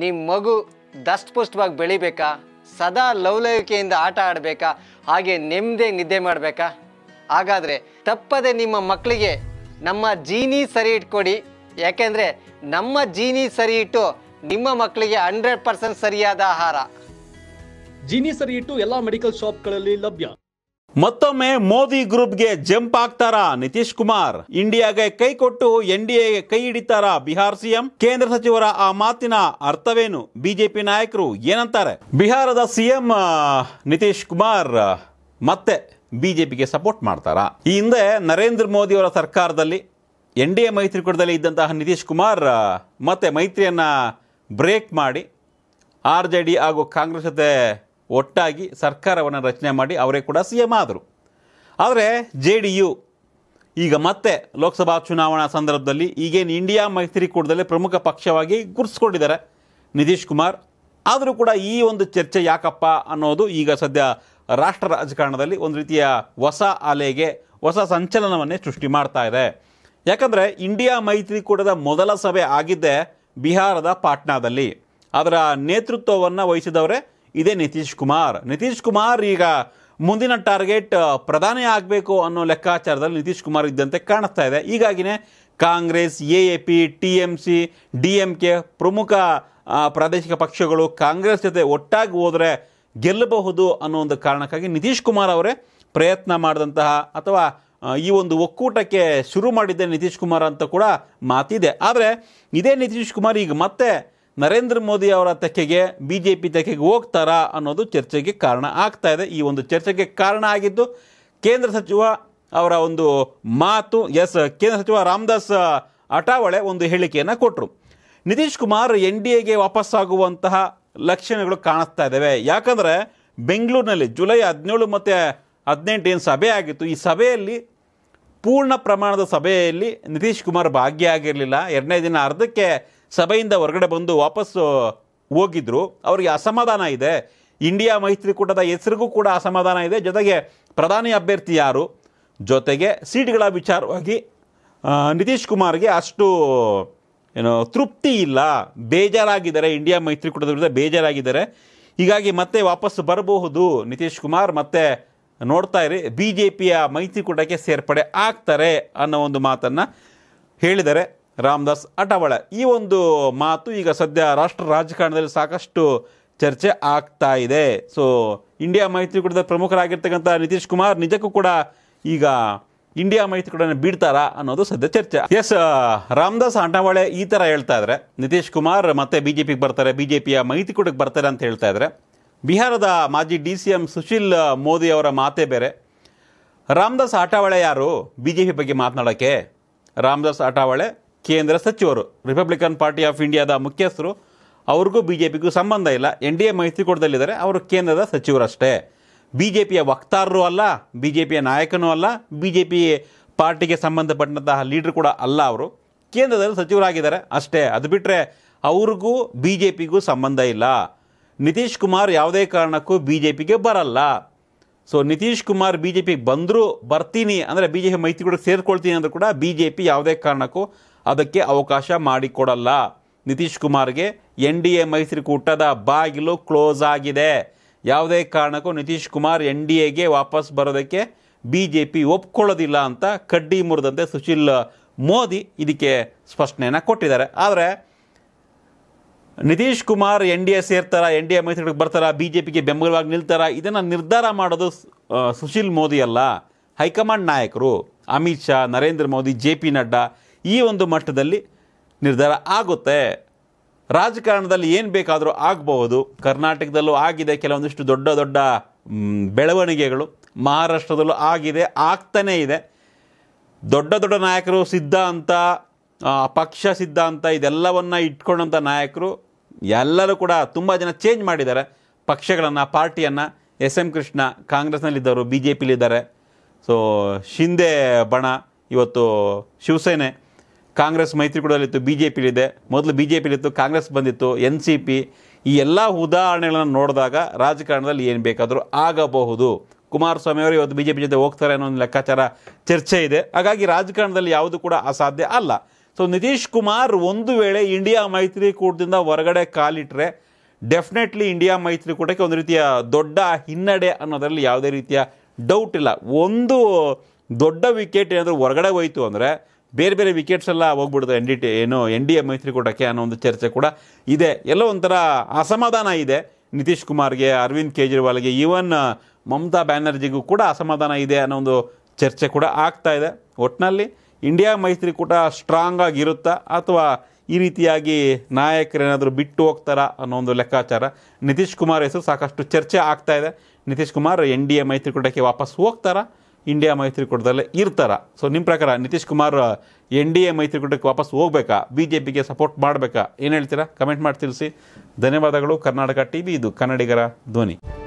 ನಿಮ್ಮ ಮಗು ದಷ್ಟಪುಷ್ಟವಾಗಿ ಬೆಳಿಬೇಕಾ ಸದಾ ಲವಲವಿಕೆಯಿಂದ ಆಟ ಆಡಬೇಕಾ ಹಾಗೆ ನೆಮ್ಮದಿ ನಿದ್ದೆ ಮಾಡಬೇಕಾ ಹಾಗಾದರೆ ತಪ್ಪದೆ ನಿಮ್ಮ ಮಕ್ಕಳಿಗೆ ನಮ್ಮ ಜೀನಿ ಸರಿ ಇಟ್ಕೊಡಿ ಯಾಕೆಂದರೆ ನಮ್ಮ ಜೀನಿ ಸರಿ ಇಟ್ಟು ನಿಮ್ಮ ಮಕ್ಕಳಿಗೆ ಹಂಡ್ರೆಡ್ ಪರ್ಸೆಂಟ್ ಸರಿಯಾದ ಆಹಾರ ಜೀನಿ ಸರಿ ಇಟ್ಟು ಎಲ್ಲ ಮೆಡಿಕಲ್ ಶಾಪ್ಗಳಲ್ಲಿ ಲಭ್ಯ ಮತ್ತೊಮ್ಮೆ ಮೋದಿ ಗ್ರೂಪ್ಗೆ ಜಂಪ್ ಆಗ್ತಾರಾ ನಿತೀಶ್ ಕುಮಾರ್ ಇಂಡಿಯಾಗೆ ಕೈ ಕೊಟ್ಟು ಎನ್ ಡಿ ಎಗೆ ಕೈ ಹಿಡಿತಾರಾ ಬಿಹಾರ್ ಸಿಎಂ ಕೇಂದ್ರ ಸಚಿವರ ಆ ಮಾತಿನ ಅರ್ಥವೇನು ಬಿಜೆಪಿ ನಾಯಕರು ಏನಂತಾರೆ ಬಿಹಾರದ ಸಿಎಂ ನಿತೀಶ್ ಕುಮಾರ್ ಮತ್ತೆ ಬಿಜೆಪಿಗೆ ಸಪೋರ್ಟ್ ಮಾಡ್ತಾರಾ ಈ ಹಿಂದೆ ನರೇಂದ್ರ ಮೋದಿ ಅವರ ಸರ್ಕಾರದಲ್ಲಿ ಎನ್ ಡಿ ಎ ಮೈತ್ರಿಕೂಟದಲ್ಲಿ ಇದ್ದಂತಹ ನಿತೀಶ್ ಕುಮಾರ್ ಮತ್ತೆ ಮೈತ್ರಿಯನ್ನ ಬ್ರೇಕ್ ಮಾಡಿ ಆರ್ ಜೆ ಡಿ ಹಾಗೂ ಕಾಂಗ್ರೆಸ್ ಜೊತೆ ಒಟ್ಟಾಗಿ ಸರ್ಕಾರವನ್ನು ರಚನೆ ಮಾಡಿ ಅವರೇ ಕೂಡ ಸಿ ಎಂ ಆದರು ಆದರೆ ಜೆ ಡಿ ಯು ಈಗ ಮತ್ತೆ ಲೋಕಸಭಾ ಚುನಾವಣಾ ಸಂದರ್ಭದಲ್ಲಿ ಈಗೇನು ಇಂಡಿಯಾ ಮೈತ್ರಿಕೂಟದಲ್ಲಿ ಪ್ರಮುಖ ಪಕ್ಷವಾಗಿ ಗುರುತಿಸ್ಕೊಂಡಿದ್ದಾರೆ ನಿತೀಶ್ ಕುಮಾರ್ ಆದರೂ ಕೂಡ ಈ ಒಂದು ಚರ್ಚೆ ಯಾಕಪ್ಪ ಅನ್ನೋದು ಈಗ ಸದ್ಯ ರಾಷ್ಟ್ರ ರಾಜಕಾರಣದಲ್ಲಿ ಒಂದು ರೀತಿಯ ಹೊಸ ಅಲೆಗೆ ಹೊಸ ಸಂಚಲನವನ್ನೇ ಸೃಷ್ಟಿ ಮಾಡ್ತಾ ಇದೆ ಯಾಕಂದರೆ ಇಂಡಿಯಾ ಮೈತ್ರಿಕೂಟದ ಮೊದಲ ಸಭೆ ಆಗಿದ್ದೆ ಬಿಹಾರದ ಪಾಟ್ನಾದಲ್ಲಿ ಅದರ ನೇತೃತ್ವವನ್ನು ವಹಿಸಿದವರೇ ಇದೇ ನಿತೀಶ್ ಕುಮಾರ್ ನಿತೀಶ್ ಕುಮಾರ್ ಈಗ ಮುಂದಿನ ಟಾರ್ಗೆಟ್ ಪ್ರಧಾನಿ ಆಗಬೇಕು ಅನ್ನೋ ಲೆಕ್ಕಾಚಾರದಲ್ಲಿ ನಿತೀಶ್ ಕುಮಾರ್ ಇದ್ದಂತೆ ಕಾಣಿಸ್ತಾ ಇದೆ ಹೀಗಾಗಿನೇ Congress A A P T M C D M K ಪ್ರಮುಖ ಪ್ರಾದೇಶಿಕ ಪಕ್ಷಗಳು ಕಾಂಗ್ರೆಸ್ ಜೊತೆ ಒಟ್ಟಾಗಿ ಹೋದರೆ ಗೆಲ್ಲಬಹುದು ಅನ್ನೋ ಒಂದು ಕಾರಣಕ್ಕಾಗಿ ನಿತೀಶ್ ಕುಮಾರ್ ಅವರೇ ಪ್ರಯತ್ನ ಮಾಡಿದಂತಹ ಅಥವಾ ಈ ಒಂದು ಒಕ್ಕೂಟಕ್ಕೆ ಶುರು ಮಾಡಿದ್ದೆ ನಿತೀಶ್ ಕುಮಾರ್ ಅಂತ ಕೂಡ ಮಾತಿದೆ ಆದರೆ ಇದೇ ನಿತೀಶ್ ಕುಮಾರ್ ಈಗ ಮತ್ತೆ ನರೇಂದ್ರ ಮೋದಿ ಅವರ ತೆಕ್ಕೆಗೆ ಬಿ ಜೆ ಪಿ ತೆಕ್ಕೆಗೆ ಹೋಗ್ತಾರಾ ಅನ್ನೋದು ಚರ್ಚೆಗೆ ಕಾರಣ ಆಗ್ತಾ ಇದೆ ಈ ಒಂದು ಚರ್ಚೆಗೆ ಕಾರಣ ಆಗಿದ್ದು ಕೇಂದ್ರ ಸಚಿವ ಅವರ ಒಂದು ಮಾತು ಎಸ್ ಕೇಂದ್ರ ಸಚಿವ ರಾಮದಾಸ್ ಅಟಾವಳೆ ಒಂದು ಹೇಳಿಕೆಯನ್ನು ಕೊಟ್ಟರು ನಿತೀಶ್ ಕುಮಾರ್ ಎನ್ ಡಿ ಎಗೆ ವಾಪಸ್ಸಾಗುವಂತಹ ಲಕ್ಷಣಗಳು ಕಾಣಿಸ್ತಾ ಇದ್ದಾವೆ ಯಾಕಂದರೆ ಬೆಂಗಳೂರಿನಲ್ಲಿ ಜುಲೈ ಹದಿನೇಳು ಮತ್ತು ಹದಿನೆಂಟು ಏನು ಸಭೆ ಆಗಿತ್ತು ಈ ಸಭೆಯಲ್ಲಿ ಪೂರ್ಣ ಪ್ರಮಾಣದ ಸಭೆಯಲ್ಲಿ ನಿತೀಶ್ ಕುಮಾರ್ ಭಾಗಿಯಾಗಿರಲಿಲ್ಲ ಎರಡನೇ ದಿನ ಅರ್ಧಕ್ಕೆ ಸಭೆಯಿಂದ ಹೊರಗಡೆ ಬಂದು ವಾಪಸ್ಸು ಹೋಗಿದ್ರು ಅವರಿಗೆ ಅಸಮಾಧಾನ ಇದೆ ಇಂಡಿಯಾ ಮೈತ್ರಿಕೂಟದ ಹೆಸರಿಗೂ ಕೂಡ ಅಸಮಾಧಾನ ಇದೆ ಜೊತೆಗೆ ಪ್ರಧಾನಿ ಅಭ್ಯರ್ಥಿ ಯಾರು ಜೊತೆಗೆ ಸೀಟ್ಗಳ ವಿಚಾರವಾಗಿ ನಿತೀಶ್ ಕುಮಾರ್ಗೆ ಅಷ್ಟು ಏನು ತೃಪ್ತಿ ಇಲ್ಲ ಬೇಜಾರಾಗಿದ್ದಾರೆ ಇಂಡಿಯಾ ಮೈತ್ರಿಕೂಟದ ವಿರುದ್ಧ ಬೇಜಾರಾಗಿದ್ದಾರೆ ಹೀಗಾಗಿ ಮತ್ತೆ ವಾಪಸ್ಸು ಬರಬಹುದು ನಿತೀಶ್ ಕುಮಾರ್ ಮತ್ತೆ ನೋಡ್ತಾ ಇರಿ ಬಿ ಜೆ ಪಿಯ ಮೈತ್ರಿಕೂಟಕ್ಕೆ ಸೇರ್ಪಡೆ ಆಗ್ತಾರೆ ಅನ್ನೋ ಒಂದು ಮಾತನ್ನು ಹೇಳಿದ್ದಾರೆ ರಾಮದಾಸ್ ಅಟವಳ ಈ ಒಂದು ಮಾತು ಈಗ ಸದ್ಯ ರಾಷ್ಟ್ರ ರಾಜಕಾರಣದಲ್ಲಿ ಸಾಕಷ್ಟು ಚರ್ಚೆ ಆಗ್ತಾ ಇದೆ ಸೊ ಇಂಡಿಯಾ ಮೈತ್ರಿಕೂಟದ ಪ್ರಮುಖರಾಗಿರ್ತಕ್ಕಂಥ ನಿತೀಶ್ ಕುಮಾರ್ ನಿಜಕ್ಕೂ ಕೂಡ ಈಗ ಇಂಡಿಯಾ ಮೈತ್ರಿಕೂಟನ ಬಿಡ್ತಾರಾ ಅನ್ನೋದು ಸದ್ಯ ಚರ್ಚೆ ಎಸ್ ರಾಮದಾಸ್ ಅಣ್ಣಾವಳೆ ಈ ಥರ ಹೇಳ್ತಾ ಇದ್ದಾರೆ ನಿತೀಶ್ ಕುಮಾರ್ ಮತ್ತೆ ಬಿ ಜೆ ಪಿಗೆ ಬರ್ತಾರೆ ಬಿ ಜೆ ಪಿಯ ಮೈತ್ರಿಕೂಟಕ್ಕೆ ಬರ್ತಾರೆ ಅಂತ ಹೇಳ್ತಾ ಇದ್ದಾರೆ ಬಿಹಾರದ ಮಾಜಿ D C M Sushil Modi ಅವರ ಮಾತೇ ಬೇರೆ ರಾಮದಾಸ್ ಆಟಾವಳೆ ಯಾರು ಬಿ ಜೆ ಪಿ ಬಗ್ಗೆ ಮಾತನಾಡೋಕ್ಕೆ ರಾಮದಾಸ್ ಆಟಾವಳೆ ಕೇಂದ್ರ ಸಚಿವರು ರಿಪಬ್ಲಿಕನ್ ಪಾರ್ಟಿ ಆಫ್ ಇಂಡಿಯಾದ ಮುಖ್ಯಸ್ಥರು ಅವ್ರಿಗೂ ಬಿ ಜೆ ಪಿಗೂ ಸಂಬಂಧ ಇಲ್ಲ ಎನ್ ಡಿ ಎ ಮೈತ್ರಿಕೂಟದಲ್ಲಿದ್ದಾರೆ ಅವರು ಕೇಂದ್ರದ ಸಚಿವರಷ್ಟೇ ಬಿ ಜೆ ಪಿಯ ವಕ್ತಾರರು ಅಲ್ಲ ಬಿ ಜೆ ಪಿಯ ನಾಯಕನೂ ಅಲ್ಲ ಬಿ ಜೆ ಪಿ ಪಾರ್ಟಿಗೆ ಸಂಬಂಧಪಟ್ಟಂತಹ ಲೀಡ್ರ್ ಕೂಡ ಅಲ್ಲ ಅವರು ಕೇಂದ್ರದಲ್ಲಿ ಸಚಿವರಾಗಿದ್ದಾರೆ ಅಷ್ಟೇ ಅದು ಬಿಟ್ಟರೆ ಅವ್ರಿಗೂ ಬಿ ಜೆ ಪಿಗೂ ಸಂಬಂಧ ಇಲ್ಲ ನಿತೀಶ್ ಕುಮಾರ್ ಯಾವುದೇ ಕಾರಣಕ್ಕೂ ಬಿ ಜೆ ಪಿಗೆ ಬರಲ್ಲ so Nitish Kumar B J ಪಿಗೆ ಬಂದರೂ ಬರ್ತೀನಿ ಅಂದರೆ ಬಿ ಜೆ ಪಿ ಕೂಡ ಸೇರ್ಕೊಳ್ತೀನಿ ಅಂದರೂ ಕೂಡ ಬಿ ಜೆ ಪಿ ಯಾವುದೇ ಕಾರಣಕ್ಕೂ ಅದಕ್ಕೆ ಅವಕಾಶ ಮಾಡಿಕೊಡಲ್ಲ ನಿತೀಶ್ ಕುಮಾರ್ಗೆ ಎನ್ ಡಿ ಎ ಮೈತ್ರಿಕೂಟದ ಬಾಗಿಲು ಕ್ಲೋಸ್ ಆಗಿದೆ ಯಾವುದೇ ಕಾರಣಕ್ಕೂ ನಿತೀಶ್ ಕುಮಾರ್ ಎನ್ ಡಿ ಎಗೆ ವಾಪಸ್ ಬರೋದಕ್ಕೆ ಬಿ ಜೆ ಪಿ ಒಪ್ಕೊಳ್ಳೋದಿಲ್ಲ ಅಂತ ಕಡ್ಡಿ ಮುರಿದಂತೆ ಸುಶೀಲ್ ಮೋದಿ ಇದಕ್ಕೆ ಸ್ಪಷ್ಟನೆಯನ್ನು ಕೊಟ್ಟಿದ್ದಾರೆ ಆದರೆ Nitish Kumar N D A ಸೇರ್ತಾರ ಎನ್ ಡಿ ಎ ಮೈತ್ರಿಗಳಿಗೆ ಬರ್ತಾರ ಬಿ ಜೆ ಪಿಗೆ ಬೆಂಬಲವಾಗಿ ನಿಲ್ತಾರ ಇದನ್ನು ನಿರ್ಧಾರ ಮಾಡೋದು ಸುಶೀಲ್ ಮೋದಿ ಅಲ್ಲ ಹೈಕಮಾಂಡ್ ನಾಯಕರು ಅಮಿತ್ ಶಾ ನರೇಂದ್ರ ಮೋದಿ ಜೆ ಪಿ ನಡ್ಡಾ ಈ ಒಂದು ಮಟ್ಟದಲ್ಲಿ ನಿರ್ಧಾರ ಆಗುತ್ತೆ ರಾಜಕಾರಣದಲ್ಲಿ ಏನು ಬೇಕಾದರೂ ಆಗಬಹುದು ಕರ್ನಾಟಕದಲ್ಲೂ ಆಗಿದೆ ಕೆಲವೊಂದಿಷ್ಟು ದೊಡ್ಡ ದೊಡ್ಡ ಬೆಳವಣಿಗೆಗಳು ಮಹಾರಾಷ್ಟ್ರದಲ್ಲೂ ಆಗಿದೆ ಆಗ್ತಾನೇ ಇದೆ ದೊಡ್ಡ ದೊಡ್ಡ ನಾಯಕರು ಸಿದ್ಧಾಂತ ಪಕ್ಷ ಸಿದ್ಧಾಂತ ಇದೆಲ್ಲವನ್ನು ಇಟ್ಕೊಂಡಂಥ ನಾಯಕರು ಎಲ್ಲರೂ ಕೂಡ ತುಂಬ ಜನ ಚೇಂಜ್ ಮಾಡಿದ್ದಾರೆ ಪಕ್ಷಗಳನ್ನು ಪಾರ್ಟಿಯನ್ನು ಎಸ್ ಎಂ ಕೃಷ್ಣ ಕಾಂಗ್ರೆಸ್ನಲ್ಲಿದ್ದವರು ಬಿ ಜೆ ಪಿಲಿದ್ದಾರೆ ಸೊ ಶಿಂದೆ ಬಣ ಇವತ್ತು ಶಿವಸೇನೆ ಕಾಂಗ್ರೆಸ್ ಮೈತ್ರಿಕೂಟದಲ್ಲಿತ್ತು ಬಿ ಜೆ ಪಿಲಿದೆ ಮೊದಲು ಬಿ ಜೆ ಪಿಲಿತ್ತು ಕಾಂಗ್ರೆಸ್ ಬಂದಿತ್ತು ಎನ್ ಸಿ ಪಿ ಈ ಎಲ್ಲ ಉದಾಹರಣೆಗಳನ್ನು ನೋಡಿದಾಗ ರಾಜಕಾರಣದಲ್ಲಿ ಏನು ಬೇಕಾದರೂ ಆಗಬಹುದು ಕುಮಾರಸ್ವಾಮಿ ಅವರು ಇವತ್ತು ಬಿ ಜೆ ಪಿ ಜೊತೆ ಹೋಗ್ತಾರೆ ಅನ್ನೋ ಒಂದು ಲೆಕ್ಕಾಚಾರ ಚರ್ಚೆ ಇದೆ ಹಾಗಾಗಿ ರಾಜಕಾರಣದಲ್ಲಿ ಯಾವುದು ಕೂಡ ಅಸಾಧ್ಯ ಅಲ್ಲ ಸೊ ನಿತೀಶ್ ಕುಮಾರ್ ಒಂದು ವೇಳೆ ಇಂಡಿಯಾ ಮೈತ್ರಿಕೂಟದಿಂದ ಹೊರಗಡೆ ಕಾಲಿಟ್ಟರೆ ಡೆಫಿನೆಟ್ಲಿ ಇಂಡಿಯಾ ಮೈತ್ರಿಕೂಟಕ್ಕೆ ಒಂದು ರೀತಿಯ ದೊಡ್ಡ ಹಿನ್ನಡೆ ಅನ್ನೋದರಲ್ಲಿ ಯಾವುದೇ ರೀತಿಯ ಡೌಟ್ ಇಲ್ಲ ಒಂದು ದೊಡ್ಡ ವಿಕೆಟ್ ಏನಾದರೂ ಹೊರಗಡೆ ಹೋಯಿತು ಅಂದರೆ ಬೇರೆ ಬೇರೆ ವಿಕೆಟ್ಸ್ ಎಲ್ಲ ಹೋಗ್ಬಿಡುತ್ತೆ ಎನ್ ಡಿ ಟಿ ಏನು ಎನ್ ಡಿ ಎ ಮೈತ್ರಿಕೂಟಕ್ಕೆ ಅನ್ನೋ ಒಂದು ಚರ್ಚೆ ಕೂಡ ಇದೆ ಎಲ್ಲೋ ಒಂಥರ ಅಸಮಾಧಾನ ಇದೆ ನಿತೀಶ್ ಕುಮಾರ್ಗೆ ಅರವಿಂದ್ ಕೇಜ್ರಿವಾಲ್ಗೆ ಈವನ್ ಮಮತಾ ಬ್ಯಾನರ್ಜಿಗೂ ಕೂಡ ಅಸಮಾಧಾನ ಇದೆ ಅನ್ನೋ ಒಂದು ಚರ್ಚೆ ಕೂಡ ಆಗ್ತಾ ಇದೆ ಒಟ್ಟಿನಲ್ಲಿ ಇಂಡಿಯಾ ಮೈತ್ರಿಕೂಟ ಸ್ಟ್ರಾಂಗ್ ಆಗಿರುತ್ತಾ ಅಥವಾ ಈ ರೀತಿಯಾಗಿ ನಾಯಕರೇನಾದರೂ ಬಿಟ್ಟು ಹೋಗ್ತಾರಾ ಅನ್ನೋ ಒಂದು ಲೆಕ್ಕಾಚಾರ ನಿತೀಶ್ ಕುಮಾರ್ ಹೆಸರು ಸಾಕಷ್ಟು ಚರ್ಚೆ ಆಗ್ತಾ ಇದೆ Nitish Kumar N D A ಮೈತ್ರಿಕೂಟಕ್ಕೆ ವಾಪಸ್ ಹೋಗ್ತಾರಾ ಇಂಡಿಯಾ ಮೈತ್ರಿಕೂಟದಲ್ಲೇ ಇರ್ತಾರ ಸೊ ನಿಮ್ಮ ಪ್ರಕಾರ Nitish Kumar N D A ಮೈತ್ರಿಕೂಟಕ್ಕೆ ವಾಪಸ್ ಹೋಗ್ಬೇಕಾ ಬಿ ಜೆ ಪಿಗೆ ಸಪೋರ್ಟ್ ಮಾಡಬೇಕಾ ಏನು ಹೇಳ್ತೀರಾ ಕಮೆಂಟ್ ಮಾಡಿ ತಿಳಿಸಿ ಧನ್ಯವಾದಗಳು ಕರ್ನಾಟಕ ಟಿ ವಿ ಇದು ಕನ್ನಡಿಗರ ಧ್ವನಿ